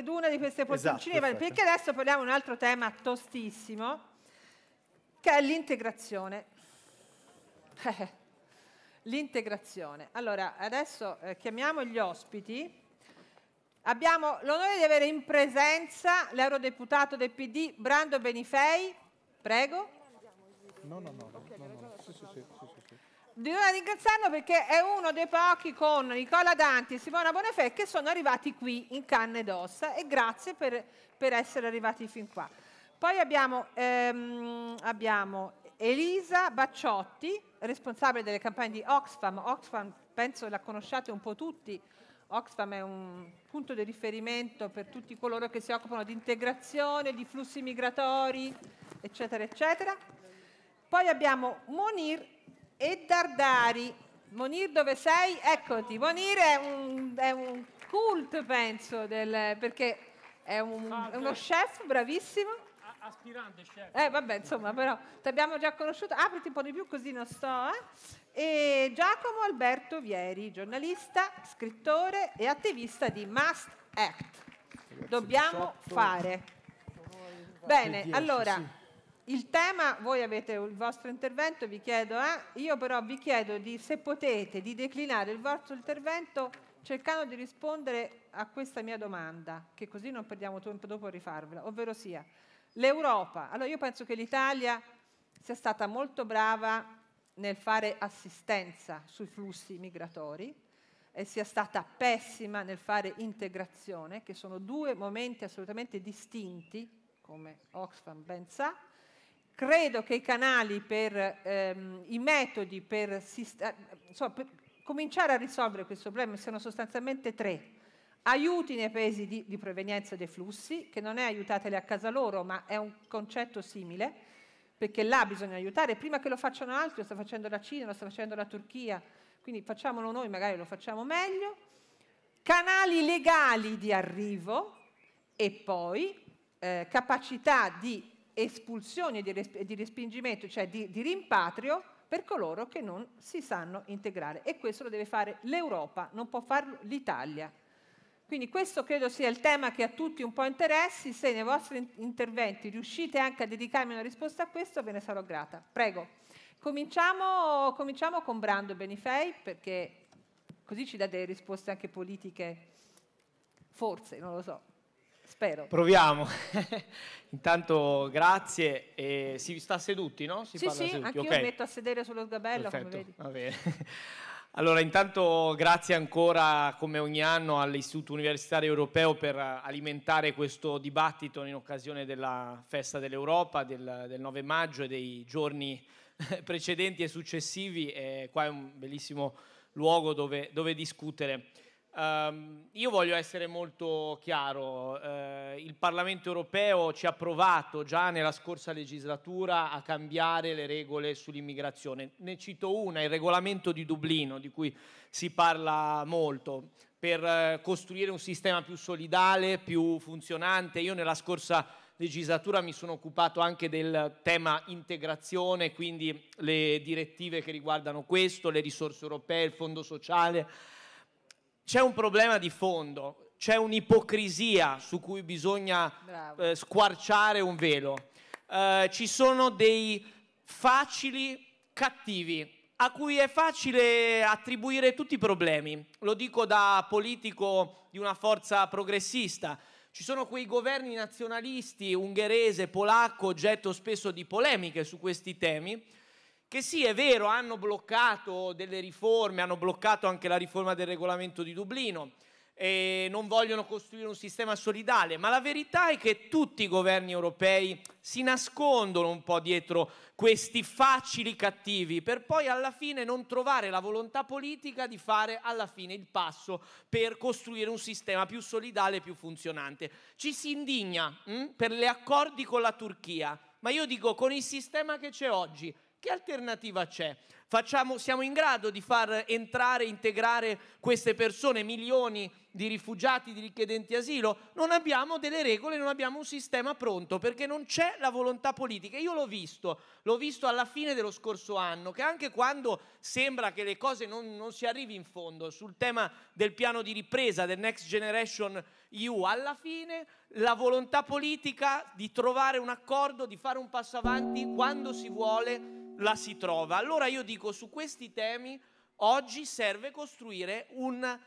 d'una di queste esatto, poltroncine, esatto, perché adesso parliamo di un altro tema tostissimo, che è l'integrazione. l'integrazione. Allora, adesso eh, chiamiamo gli ospiti. Abbiamo l'onore di avere in presenza l'eurodeputato del PD Brando Benifei. Prego. No, no, no bisogna ringraziarlo perché è uno dei pochi con Nicola Danti e Simona Bonafè che sono arrivati qui in canne d'ossa e grazie per, per, essere arrivati fin qua. Poi abbiamo, ehm, abbiamo Elisa Bacciotti, responsabile delle campagne di Oxfam. Oxfam penso la conosciate un po' tutti. Oxfam è un punto di riferimento per tutti coloro che si occupano di integrazione, di flussi migratori, eccetera, eccetera. Poi abbiamo Monir e Dardari. Monir dove sei? Eccoti, Monir è un, è un cult penso, del, perché è, un, ah, è uno chef bravissimo aspirante chef. Eh vabbè, insomma, però ti abbiamo già conosciuto. Apriti un po' di più così non sto, eh? E Giacomo Alberto Vieri, giornalista, scrittore e attivista di Must Act. Dobbiamo fare. Bene, allora il tema, voi avete il vostro intervento, vi chiedo, eh? io però vi chiedo di, se potete di declinare il vostro intervento cercando di rispondere a questa mia domanda, che così non perdiamo tempo dopo a rifarvela, ovvero sia l'Europa. Allora io penso che l'Italia sia stata molto brava nel fare assistenza sui flussi migratori e sia stata pessima nel fare integrazione, che sono due momenti assolutamente distinti, come Oxfam ben sa, Credo che i canali per ehm, i metodi per, insomma, per, cominciare a risolvere questo problema siano sostanzialmente tre. Aiuti nei paesi di, di provenienza dei flussi, che non è aiutateli a casa loro, ma è un concetto simile, perché là bisogna aiutare, prima che lo facciano altri, lo sta facendo la Cina, lo sta facendo la Turchia, quindi facciamolo noi, magari lo facciamo meglio. Canali legali di arrivo e poi eh, capacità di espulsione e di respingimento, cioè di, di rimpatrio per coloro che non si sanno integrare. E questo lo deve fare l'Europa, non può farlo l'Italia. Quindi questo credo sia il tema che a tutti un po' interessi, se nei vostri interventi riuscite anche a dedicarmi una risposta a questo ve ne sarò grata. Prego, cominciamo, cominciamo con Brando Benifei perché così ci dà delle risposte anche politiche, forse, non lo so. Spero. Proviamo. Intanto grazie. E si sta seduti, no? Si sì, parla sì, seduti. anche okay. io mi metto a sedere sullo sgabello, Perfetto. come vedi. Allora, intanto grazie ancora, come ogni anno, all'Istituto Universitario Europeo per alimentare questo dibattito in occasione della Festa dell'Europa del, del 9 maggio e dei giorni precedenti e successivi. E qua è un bellissimo luogo dove, dove discutere. Um, io voglio essere molto chiaro, uh, il Parlamento europeo ci ha provato già nella scorsa legislatura a cambiare le regole sull'immigrazione. Ne cito una, il regolamento di Dublino, di cui si parla molto per eh, costruire un sistema più solidale, più funzionante. Io nella scorsa legislatura mi sono occupato anche del tema integrazione, quindi le direttive che riguardano questo, le risorse europee, il fondo sociale c'è un problema di fondo, c'è un'ipocrisia su cui bisogna eh, squarciare un velo. Eh, ci sono dei facili cattivi a cui è facile attribuire tutti i problemi. Lo dico da politico di una forza progressista. Ci sono quei governi nazionalisti ungherese, polacco, oggetto spesso di polemiche su questi temi, che sì, è vero, hanno bloccato delle riforme, hanno bloccato anche la riforma del regolamento di Dublino, e non vogliono costruire un sistema solidale, ma la verità è che tutti i governi europei si nascondono un po' dietro questi facili cattivi per poi alla fine non trovare la volontà politica di fare alla fine il passo per costruire un sistema più solidale e più funzionante. Ci si indigna mh, hm, per gli accordi con la Turchia, ma io dico con il sistema che c'è oggi che alternativa c'è? Facciamo, siamo in grado di far entrare, integrare queste persone, milioni di rifugiati, di richiedenti asilo? Non abbiamo delle regole, non abbiamo un sistema pronto perché non c'è la volontà politica. Io l'ho visto, l'ho visto alla fine dello scorso anno, che anche quando sembra che le cose non, non si arrivi in fondo sul tema del piano di ripresa, del Next Generation EU, alla fine la volontà politica di trovare un accordo, di fare un passo avanti quando si vuole la si trova. Allora io dico su questi temi oggi serve costruire un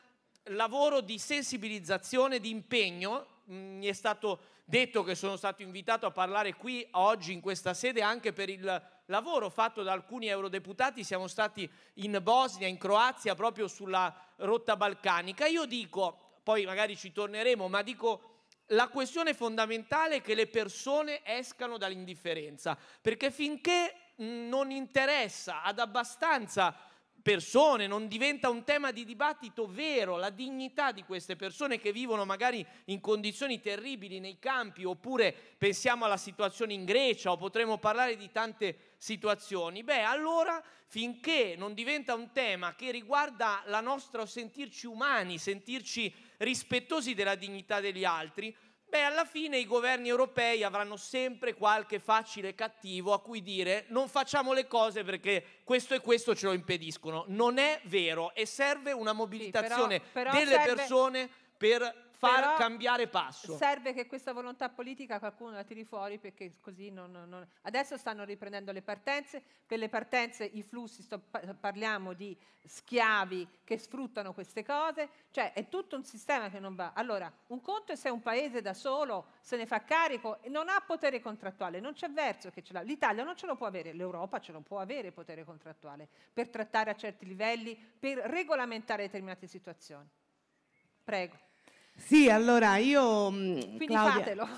lavoro di sensibilizzazione, di impegno. Mm, mi è stato detto che sono stato invitato a parlare qui oggi in questa sede anche per il lavoro fatto da alcuni eurodeputati, siamo stati in Bosnia, in Croazia, proprio sulla rotta balcanica. Io dico, poi magari ci torneremo, ma dico... La questione fondamentale è che le persone escano dall'indifferenza, perché finché non interessa ad abbastanza persone, non diventa un tema di dibattito vero la dignità di queste persone che vivono magari in condizioni terribili nei campi, oppure pensiamo alla situazione in Grecia o potremmo parlare di tante situazioni, beh allora finché non diventa un tema che riguarda la nostra sentirci umani, sentirci rispettosi della dignità degli altri, Beh, alla fine i governi europei avranno sempre qualche facile cattivo a cui dire non facciamo le cose perché questo e questo ce lo impediscono. Non è vero e serve una mobilitazione sì, però, però delle serve... persone per far cambiare passo. Serve che questa volontà politica qualcuno la tiri fuori perché così non, non... Adesso stanno riprendendo le partenze, per le partenze i flussi, sto, parliamo di schiavi che sfruttano queste cose, cioè è tutto un sistema che non va. Allora, un conto è se un paese da solo se ne fa carico e non ha potere contrattuale, non c'è verso che ce l'ha. L'Italia non ce lo può avere, l'Europa ce lo può avere potere contrattuale per trattare a certi livelli, per regolamentare determinate situazioni. Prego. Sì, allora io... Mm, Quindi Claudia, fatelo.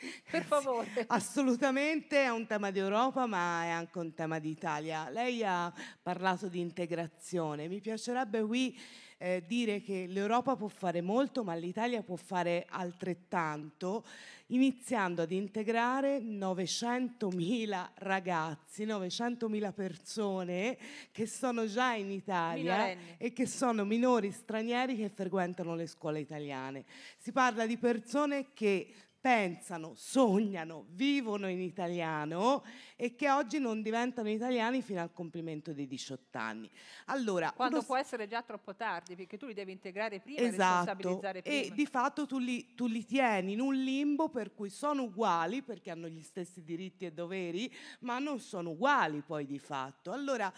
per favore. Assolutamente è un tema di Europa, ma è anche un tema d'Italia. Lei ha parlato di integrazione. Mi piacerebbe qui eh, dire che l'Europa può fare molto, ma l'Italia può fare altrettanto, iniziando ad integrare 900.000 ragazzi, 900.000 persone che sono già in Italia Minorenne. e che sono minori stranieri che frequentano le scuole italiane. Si parla di persone che pensano, sognano, vivono in italiano e che oggi non diventano italiani fino al compimento dei 18 anni. Allora, Quando può essere già troppo tardi, perché tu li devi integrare prima esatto, e responsabilizzare prima. E di fatto tu li, tu li tieni in un limbo per cui sono uguali, perché hanno gli stessi diritti e doveri, ma non sono uguali poi di fatto. Allora,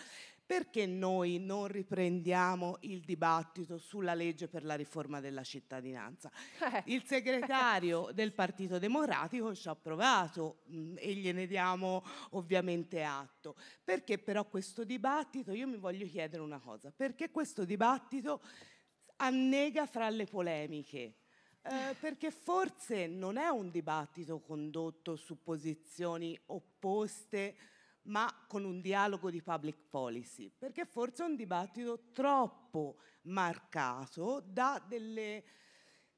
perché noi non riprendiamo il dibattito sulla legge per la riforma della cittadinanza? Eh. Il segretario del Partito Democratico ci ha provato mh, mm, e gliene diamo ovviamente atto. Perché però questo dibattito, io mi voglio chiedere una cosa, perché questo dibattito annega fra le polemiche? Eh, perché forse non è un dibattito condotto su posizioni opposte ma con un dialogo di public policy, perché forse è un dibattito troppo marcato da delle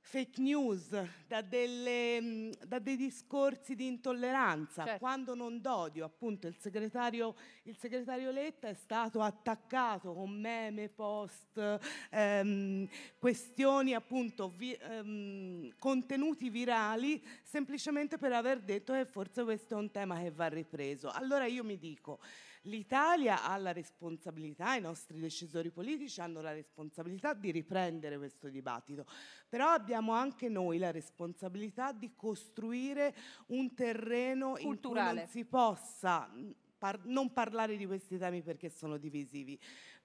fake news, da, delle, mm, da, dei discorsi di intolleranza, certo. quando non d'odio, appunto il segretario, il segretario, Letta è stato attaccato con meme, post, ehm, questioni appunto, vi, ehm, contenuti virali, semplicemente per aver detto che forse questo è un tema che va ripreso. Allora io mi dico, L'Italia ha la responsabilità, i nostri decisori politici hanno la responsabilità di riprendere questo dibattito, però abbiamo anche noi la responsabilità di costruire un terreno Culturale. in cui non si possa par- non parlare di questi temi perché sono divisivi.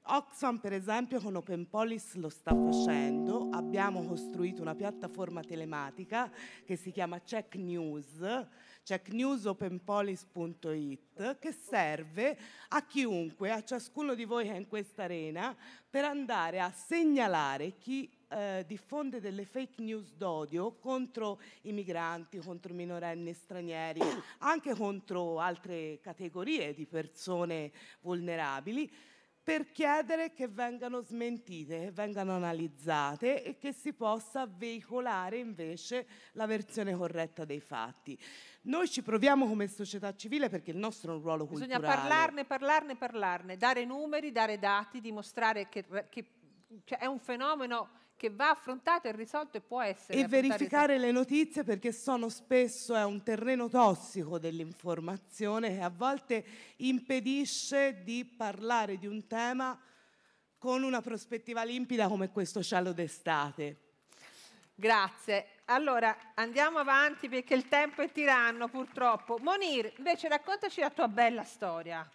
Oxfam per esempio con Open Police lo sta facendo, abbiamo costruito una piattaforma telematica che si chiama Check News checknewsopenpolis.it che serve a chiunque, a ciascuno di voi che è in questa arena, per andare a segnalare chi eh, diffonde delle fake news d'odio contro i migranti, contro minorenni stranieri, anche contro altre categorie di persone vulnerabili per chiedere che vengano smentite, che vengano analizzate e che si possa veicolare invece la versione corretta dei fatti. Noi ci proviamo come società civile perché il nostro è un ruolo Bisogna culturale. Bisogna parlarne, parlarne, parlarne, dare numeri, dare dati, dimostrare che, che cioè è un fenomeno che va affrontato e risolto e può essere. E verificare le notizie perché sono spesso è un terreno tossico dell'informazione che a volte impedisce di parlare di un tema con una prospettiva limpida come questo cielo d'estate. Grazie. Allora andiamo avanti perché il tempo è tiranno purtroppo. Monir, invece raccontaci la tua bella storia.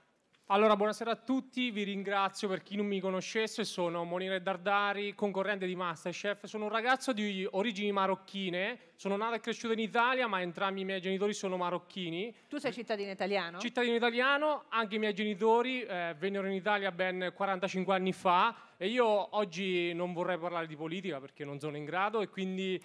Allora, buonasera a tutti, vi ringrazio per chi non mi conoscesse, sono Monire Dardari, concorrente di Masterchef, sono un ragazzo di origini marocchine, sono nato e cresciuto in Italia ma entrambi i miei genitori sono marocchini. Tu sei cittadino italiano? Cittadino italiano, anche i miei genitori eh, vennero in Italia ben 45 anni fa e io oggi non vorrei parlare di politica perché non sono in grado e quindi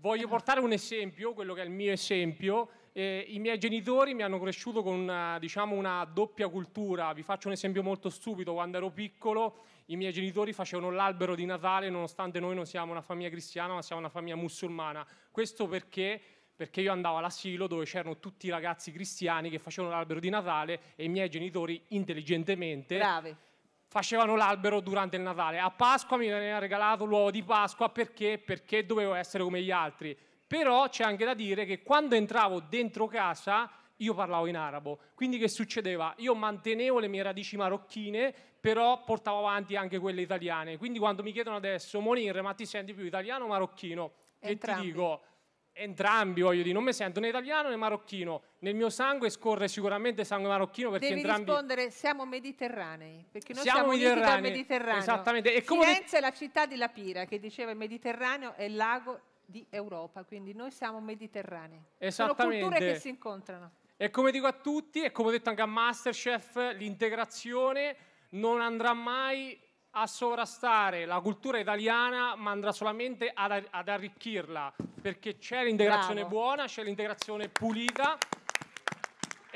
voglio eh. portare un esempio, quello che è il mio esempio eh, I miei genitori mi hanno cresciuto con una, diciamo, una doppia cultura. Vi faccio un esempio molto stupido. Quando ero piccolo, i miei genitori facevano l'albero di Natale, nonostante noi non siamo una famiglia cristiana, ma siamo una famiglia musulmana. Questo perché perché io andavo all'asilo dove c'erano tutti i ragazzi cristiani che facevano l'albero di Natale e i miei genitori intelligentemente Bravi. facevano l'albero durante il Natale. A Pasqua mi veniva regalato l'uovo di Pasqua perché? perché dovevo essere come gli altri però c'è anche da dire che quando entravo dentro casa io parlavo in arabo, quindi che succedeva? Io mantenevo le mie radici marocchine, però portavo avanti anche quelle italiane, quindi quando mi chiedono adesso, Monir, ma ti senti più italiano o marocchino? E ti dico, entrambi voglio dire, non mi sento né italiano né marocchino, nel mio sangue scorre sicuramente sangue marocchino perché Devi entrambi... rispondere, siamo mediterranei, perché noi siamo, siamo mediterranei, Mediterraneo. Esattamente. E come... Firenze è la città di La Pira, che diceva il Mediterraneo è il lago di Europa, quindi noi siamo mediterranei. Sono culture che si incontrano. E come dico a tutti, e come ho detto anche a Masterchef, l'integrazione non andrà mai a sovrastare la cultura italiana, ma andrà solamente ad, ad arricchirla, perché c'è l'integrazione Bravo. buona, c'è l'integrazione pulita.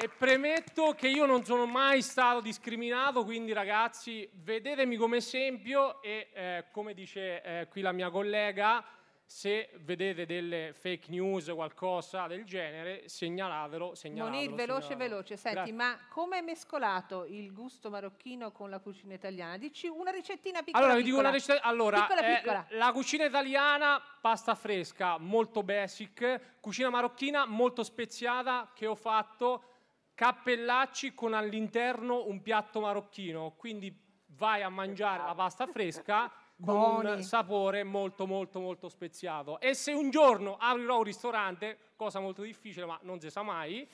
E premetto che io non sono mai stato discriminato, quindi ragazzi vedetemi come esempio e eh, come dice eh, qui la mia collega, se vedete delle fake news o qualcosa del genere, segnalatelo. segnalatelo Monir, veloce, segnalatelo. veloce. Senti, Grazie. ma come è mescolato il gusto marocchino con la cucina italiana? Dici una ricettina piccola. Allora, vi dico una ricetta. Allora, piccola, eh, piccola. la cucina italiana, pasta fresca, molto basic. Cucina marocchina, molto speziata, che ho fatto. Cappellacci con all'interno un piatto marocchino. Quindi vai a mangiare la pasta fresca con Buoni. sapore molto molto molto speziato. E se un giorno aprirò un ristorante, cosa molto difficile ma non si sa mai,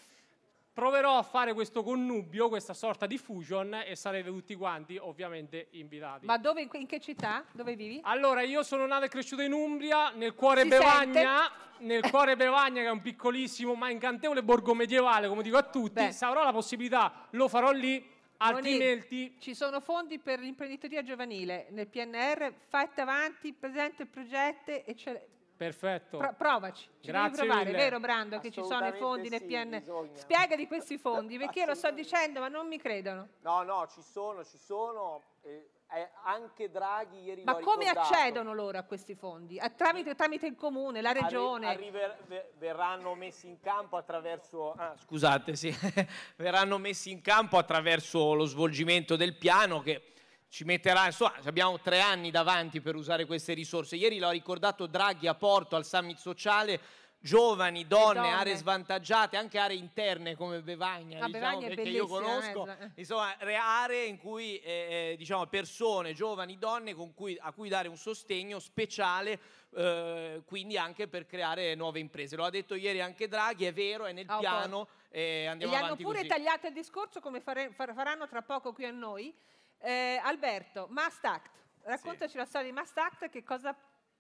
proverò a fare questo connubio, questa sorta di fusion e sarete tutti quanti ovviamente invitati. Ma dove, in che città? Dove vivi? Allora, io sono nato e cresciuto in Umbria, nel cuore Si Bevagna, nel cuore Bevagna che è un piccolissimo ma incantevole borgo medievale, come dico a tutti, Beh. se avrò la possibilità lo farò lì, Altrimenti... Ci sono fondi per l'imprenditoria giovanile nel PNR, fate avanti, presente progetti e ce Perfetto. Pro provaci, ci Grazie devi provare, mille. vero Brando che ci sono i fondi sì, nel PNR? Bisogna. Spiega di questi fondi, perché io lo sto dicendo ma non mi credono. No, no, ci sono, ci sono. E eh, anche Draghi ieri Ma come accedono loro a questi fondi? A, tramite, tramite, il comune, la regione? Arri ver verranno messi in campo attraverso... Ah, ah scusate, sì. verranno messi in campo attraverso lo svolgimento del piano che ci metterà... Insomma, abbiamo tre anni davanti per usare queste risorse. Ieri l'ha ricordato Draghi a Porto al Summit Sociale giovani, donne, donne, aree svantaggiate, anche aree interne come Bevagna, Ma ah, diciamo, Bevagna perché io conosco, eh. insomma, aree in cui eh, eh, diciamo, persone, giovani, donne cui, a cui dare un sostegno speciale eh, quindi anche per creare nuove imprese. Lo ha detto ieri anche Draghi, è vero, è nel oh, piano eh, okay. e andiamo gli avanti hanno pure così. tagliato il discorso come fare, far, faranno tra poco qui a noi. Eh, Alberto, Must Act, raccontaci sì. la storia di Must Act, che cosa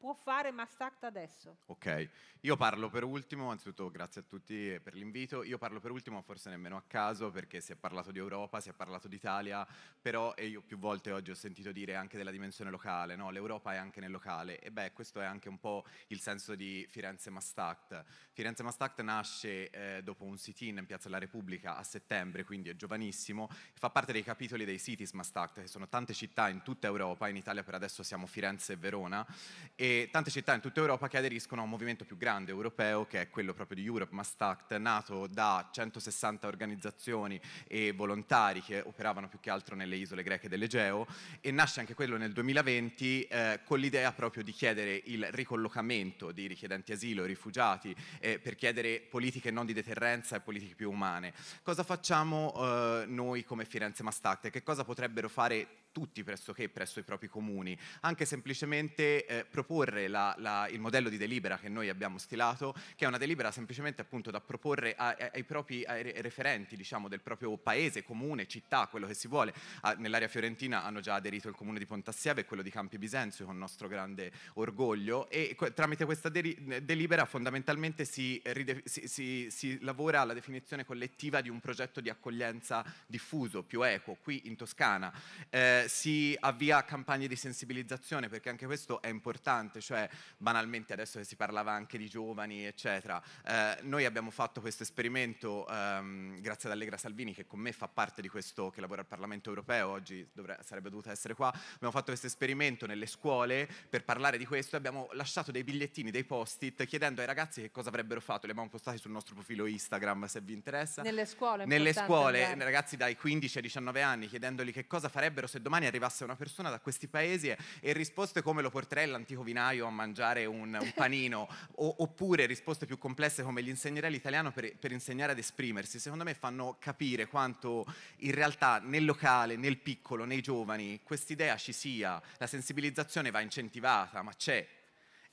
può fare Mastacta adesso? Ok, io parlo per ultimo, anzitutto grazie a tutti per l'invito, io parlo per ultimo forse nemmeno a caso perché si è parlato di Europa, si è parlato d'Italia, però e io più volte oggi ho sentito dire anche della dimensione locale, no? l'Europa è anche nel locale e beh questo è anche un po' il senso di Firenze Mastacta. Firenze Mastacta nasce eh, dopo un sit-in in Piazza della Repubblica a settembre, quindi è giovanissimo, fa parte dei capitoli dei Cities Mastacta che sono tante città in tutta Europa, in Italia per adesso siamo Firenze e Verona e tante città in tutta Europa che aderiscono a un movimento più grande europeo che è quello proprio di Europe Must Act, nato da 160 organizzazioni e volontari che operavano più che altro nelle isole greche dell'Egeo e nasce anche quello nel 2020 eh, con l'idea proprio di chiedere il ricollocamento di richiedenti asilo, rifugiati, eh, per chiedere politiche non di deterrenza e politiche più umane. Cosa facciamo eh, noi come Firenze Must Act e che cosa potrebbero fare tutti pressoché presso i propri comuni, anche semplicemente eh, proporre la, la, il modello di delibera che noi abbiamo stilato, che è una delibera semplicemente appunto da proporre a, a, ai propri ai referenti diciamo, del proprio paese, comune, città, quello che si vuole. Ah, nell'area fiorentina hanno già aderito il comune di Pontassieve e quello di Campi Bisenzio con nostro grande orgoglio e tramite questa eh, delibera fondamentalmente si, si, si, si lavora alla definizione collettiva di un progetto di accoglienza diffuso, più equo, qui in Toscana. Eh, si avvia campagne di sensibilizzazione, perché anche questo è importante, cioè banalmente adesso che si parlava anche di giovani, eccetera, eh, noi abbiamo fatto questo esperimento ehm, grazie ad Allegra Salvini, che con me fa parte di questo, che lavora al Parlamento europeo, oggi dovrebbe, sarebbe dovuta essere qua, abbiamo fatto questo esperimento nelle scuole per parlare di questo e abbiamo lasciato dei bigliettini, dei post-it, chiedendo ai ragazzi che cosa avrebbero fatto, li abbiamo postati sul nostro profilo Instagram se vi interessa. Nelle scuole? Nelle scuole, ragazzi dai 15 ai 19 anni, chiedendogli che cosa farebbero se domani domani arrivasse una persona da questi paesi e, e risposte come lo porterei l'antico vinaio a mangiare un, un panino, o, oppure risposte più complesse come gli insegnerei l'italiano per, per insegnare ad esprimersi, secondo me fanno capire quanto in realtà nel locale, nel piccolo, nei giovani, quest'idea ci sia, la sensibilizzazione va incentivata, ma c'è.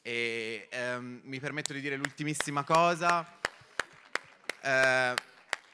E ehm, mi permetto di dire l'ultimissima cosa. Eh,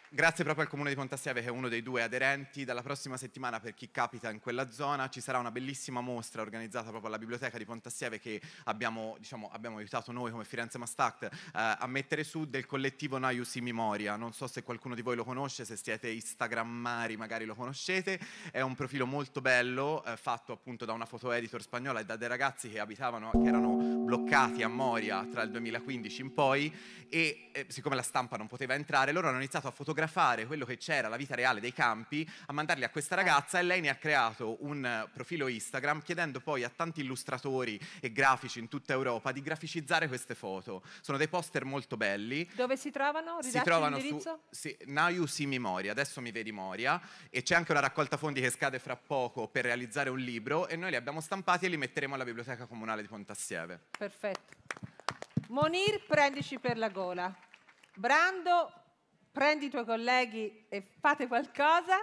Grazie proprio al Comune di Pontassieve che è uno dei due aderenti. Dalla prossima settimana per chi capita in quella zona ci sarà una bellissima mostra organizzata proprio alla Biblioteca di Pontassieve che abbiamo, diciamo, abbiamo aiutato noi come Firenze Must eh, a mettere su del collettivo Naiusi Memoria. Non so se qualcuno di voi lo conosce, se siete instagrammari magari lo conoscete. È un profilo molto bello eh, fatto appunto da una foto editor spagnola e da dei ragazzi che abitavano, che erano bloccati a Moria tra il 2015 in poi e eh, siccome la stampa non poteva entrare loro hanno iniziato a fotografare fotografare quello che c'era, la vita reale dei campi, a mandarli a questa ragazza e lei ne ha creato un eh, profilo Instagram chiedendo poi a tanti illustratori e grafici in tutta Europa di graficizzare queste foto. Sono dei poster molto belli. Dove si trovano? Ridacci si trovano su sì, Now You See Memoria, adesso mi vedi Moria e c'è anche una raccolta fondi che scade fra poco per realizzare un libro e noi li abbiamo stampati e li metteremo alla biblioteca comunale di Pontassieve. Perfetto. Monir, prendici per la gola. Brando, prendi i tuoi colleghi e fate qualcosa.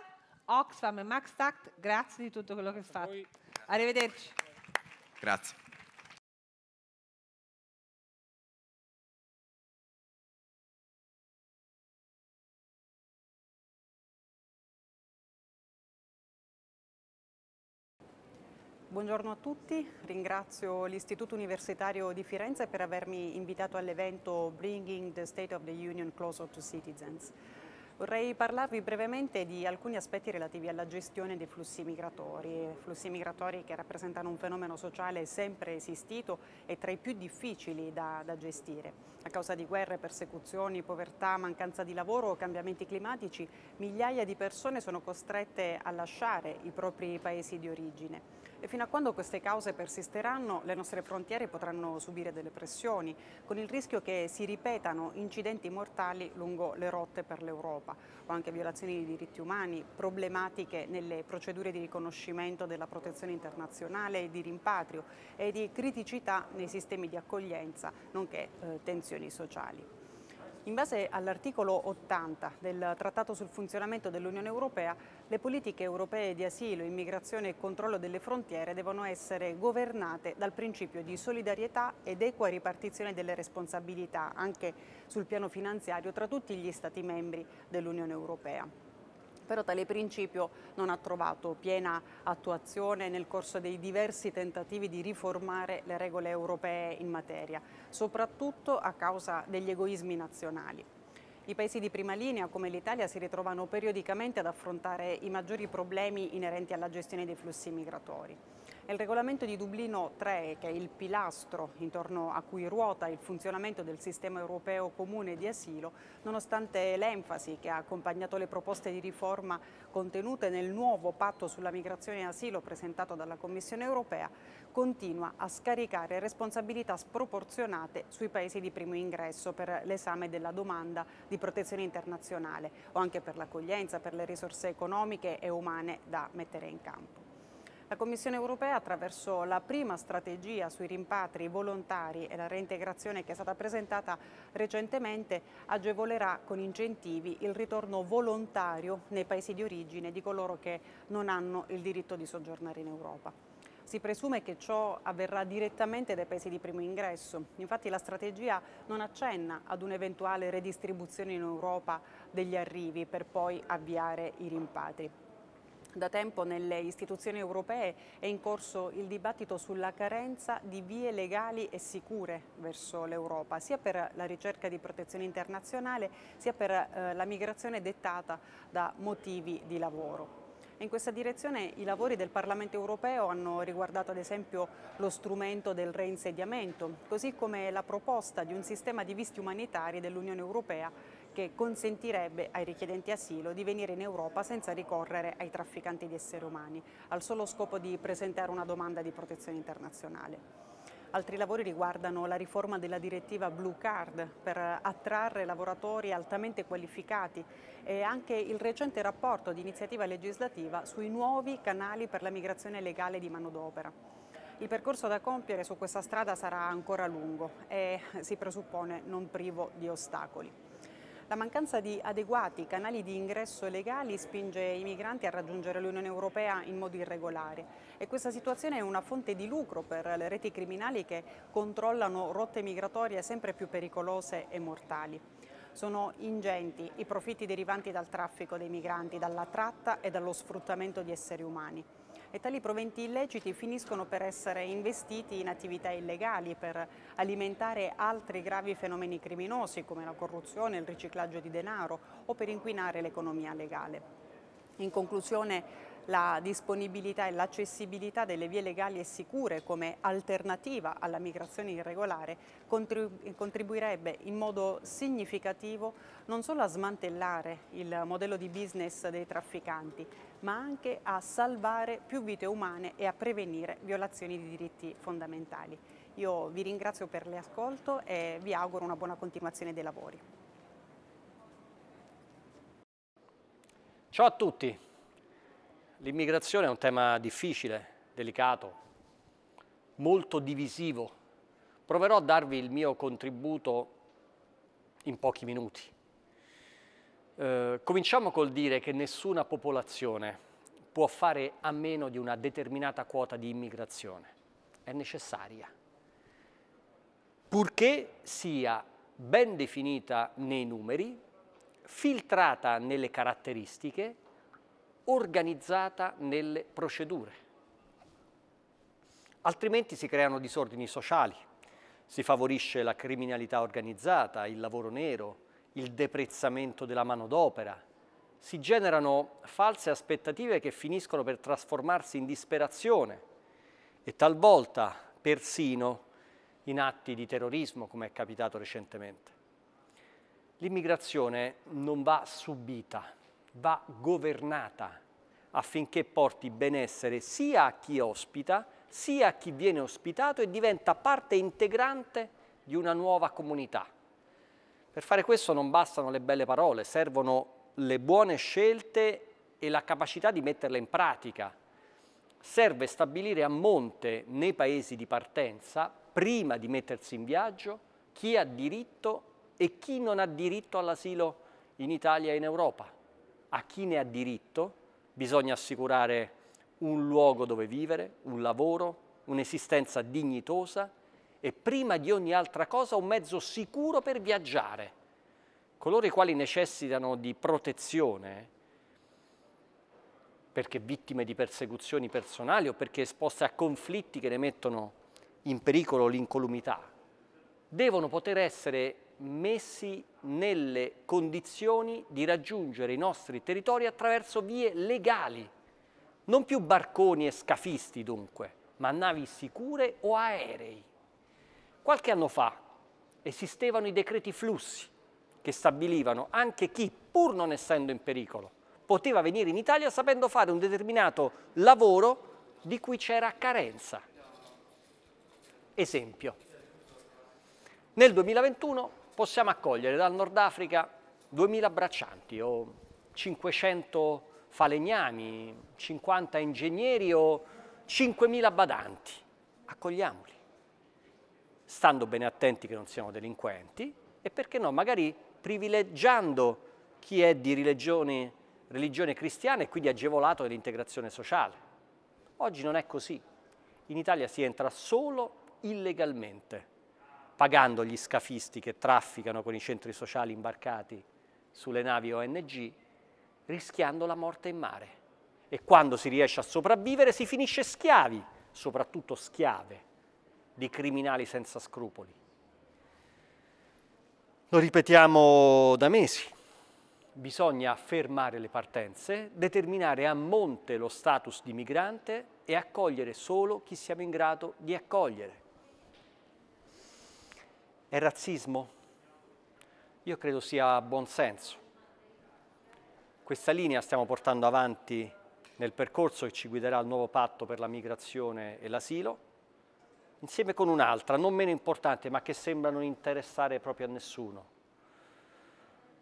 Oxfam e Maxtact, grazie di tutto quello che fate. Arrivederci. Grazie. Buongiorno a tutti, ringrazio l'Istituto Universitario di Firenze per avermi invitato all'evento Bringing the State of the Union Closer to Citizens. Vorrei parlarvi brevemente di alcuni aspetti relativi alla gestione dei flussi migratori, flussi migratori che rappresentano un fenomeno sociale sempre esistito e tra i più difficili da, da gestire. A causa di guerre, persecuzioni, povertà, mancanza di lavoro, o cambiamenti climatici, migliaia di persone sono costrette a lasciare i propri paesi di origine. E fino a quando queste cause persisteranno, le nostre frontiere potranno subire delle pressioni, con il rischio che si ripetano incidenti mortali lungo le rotte per l'Europa, o anche violazioni di diritti umani, problematiche nelle procedure di riconoscimento della protezione internazionale e di rimpatrio e di criticità nei sistemi di accoglienza, nonché eh, tensioni sociali. In base all'articolo 80 del Trattato sul funzionamento dell'Unione Europea, le politiche europee di asilo, immigrazione e controllo delle frontiere devono essere governate dal principio di solidarietà ed equa ripartizione delle responsabilità, anche sul piano finanziario, tra tutti gli Stati membri dell'Unione Europea. Però tale principio non ha trovato piena attuazione nel corso dei diversi tentativi di riformare le regole europee in materia, soprattutto a causa degli egoismi nazionali. I paesi di prima linea, come l'Italia, si ritrovano periodicamente ad affrontare i maggiori problemi inerenti alla gestione dei flussi migratori il regolamento di Dublino 3, che è il pilastro intorno a cui ruota il funzionamento del sistema europeo comune di asilo, nonostante l'enfasi che ha accompagnato le proposte di riforma contenute nel nuovo patto sulla migrazione e asilo presentato dalla Commissione europea, continua a scaricare responsabilità sproporzionate sui paesi di primo ingresso per l'esame della domanda di protezione internazionale o anche per l'accoglienza, per le risorse economiche e umane da mettere in campo. La Commissione europea attraverso la prima strategia sui rimpatri volontari e la reintegrazione che è stata presentata recentemente agevolerà con incentivi il ritorno volontario nei paesi di origine di coloro che non hanno il diritto di soggiornare in Europa. Si presume che ciò avverrà direttamente dai paesi di primo ingresso. Infatti la strategia non accenna ad un'eventuale redistribuzione in Europa degli arrivi per poi avviare i rimpatri. Da tempo nelle istituzioni europee è in corso il dibattito sulla carenza di vie legali e sicure verso l'Europa, sia per la ricerca di protezione internazionale, sia per eh, la migrazione dettata da motivi di lavoro. In questa direzione i lavori del Parlamento europeo hanno riguardato ad esempio lo strumento del reinsediamento, così come la proposta di un sistema di visti umanitari dell'Unione europea che consentirebbe ai richiedenti asilo di venire in Europa senza ricorrere ai trafficanti di esseri umani, al solo scopo di presentare una domanda di protezione internazionale. Altri lavori riguardano la riforma della direttiva Blue Card per attrarre lavoratori altamente qualificati e anche il recente rapporto di iniziativa legislativa sui nuovi canali per la migrazione legale di manodopera. Il percorso da compiere su questa strada sarà ancora lungo e si presuppone non privo di ostacoli. La mancanza di adeguati canali di ingresso legali spinge i migranti a raggiungere l'Unione Europea in modo irregolare e questa situazione è una fonte di lucro per le reti criminali che controllano rotte migratorie sempre più pericolose e mortali. Sono ingenti i profitti derivanti dal traffico dei migranti, dalla tratta e dallo sfruttamento di esseri umani e tali proventi illeciti finiscono per essere investiti in attività illegali per alimentare altri gravi fenomeni criminosi come la corruzione, il riciclaggio di denaro o per inquinare l'economia legale. In conclusione, la disponibilità e l'accessibilità delle vie legali e sicure come alternativa alla migrazione irregolare contribuirebbe in modo significativo non solo a smantellare il modello di business dei trafficanti, ma anche a salvare più vite umane e a prevenire violazioni di diritti fondamentali. Io vi ringrazio per l'ascolto e vi auguro una buona continuazione dei lavori. Ciao a tutti. L'immigrazione è un tema difficile, delicato, molto divisivo. Proverò a darvi il mio contributo in pochi minuti. Eh, cominciamo col dire che nessuna popolazione può fare a meno di una determinata quota di immigrazione. È necessaria. Purché sia ben definita nei numeri, filtrata nelle caratteristiche, organizzata nelle procedure. Altrimenti si creano disordini sociali, si favorisce la criminalità organizzata, il lavoro nero, il deprezzamento della manodopera. Si generano false aspettative che finiscono per trasformarsi in disperazione e talvolta persino in atti di terrorismo, come è capitato recentemente. L'immigrazione non va subita, va governata affinché porti benessere sia a chi ospita, sia a chi viene ospitato e diventa parte integrante di una nuova comunità. Per fare questo non bastano le belle parole, servono le buone scelte e la capacità di metterle in pratica. Serve stabilire a monte nei paesi di partenza, prima di mettersi in viaggio, chi ha diritto e chi non ha diritto all'asilo in Italia e in Europa. A chi ne ha diritto bisogna assicurare un luogo dove vivere, un lavoro, un'esistenza dignitosa e prima di ogni altra cosa un mezzo sicuro per viaggiare. Coloro i quali necessitano di protezione perché vittime di persecuzioni personali o perché esposte a conflitti che ne mettono in pericolo l'incolumità, devono poter essere messi nelle condizioni di raggiungere i nostri territori attraverso vie legali, non più barconi e scafisti dunque, ma navi sicure o aerei. Qualche anno fa esistevano i decreti flussi che stabilivano anche chi, pur non essendo in pericolo, poteva venire in Italia sapendo fare un determinato lavoro di cui c'era carenza. Esempio, nel 2021 possiamo accogliere dal Nord Africa 2000 braccianti o 500 falegnami, 50 ingegneri o 5000 badanti. Accogliamoli stando bene attenti che non siano delinquenti e perché no, magari privilegiando chi è di religione, religione cristiana e quindi agevolato dell'integrazione sociale. Oggi non è così. In Italia si entra solo illegalmente, pagando gli scafisti che trafficano con i centri sociali imbarcati sulle navi ONG, rischiando la morte in mare. E quando si riesce a sopravvivere si finisce schiavi, soprattutto schiave di criminali senza scrupoli. Lo ripetiamo da mesi. Bisogna fermare le partenze, determinare a monte lo status di migrante e accogliere solo chi siamo in grado di accogliere. È razzismo? Io credo sia buonsenso. Questa linea stiamo portando avanti nel percorso che ci guiderà il nuovo patto per la migrazione e l'asilo insieme con un'altra, non meno importante, ma che sembra non interessare proprio a nessuno.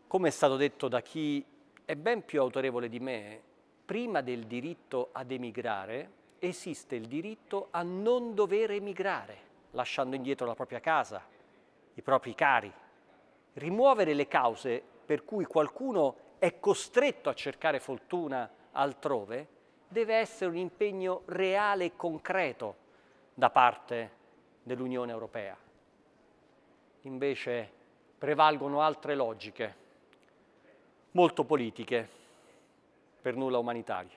Come è stato detto da chi è ben più autorevole di me, prima del diritto ad emigrare esiste il diritto a non dover emigrare, lasciando indietro la propria casa, i propri cari. Rimuovere le cause per cui qualcuno è costretto a cercare fortuna altrove deve essere un impegno reale e concreto da parte dell'Unione Europea. Invece prevalgono altre logiche, molto politiche, per nulla umanitarie.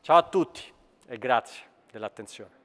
Ciao a tutti e grazie dell'attenzione.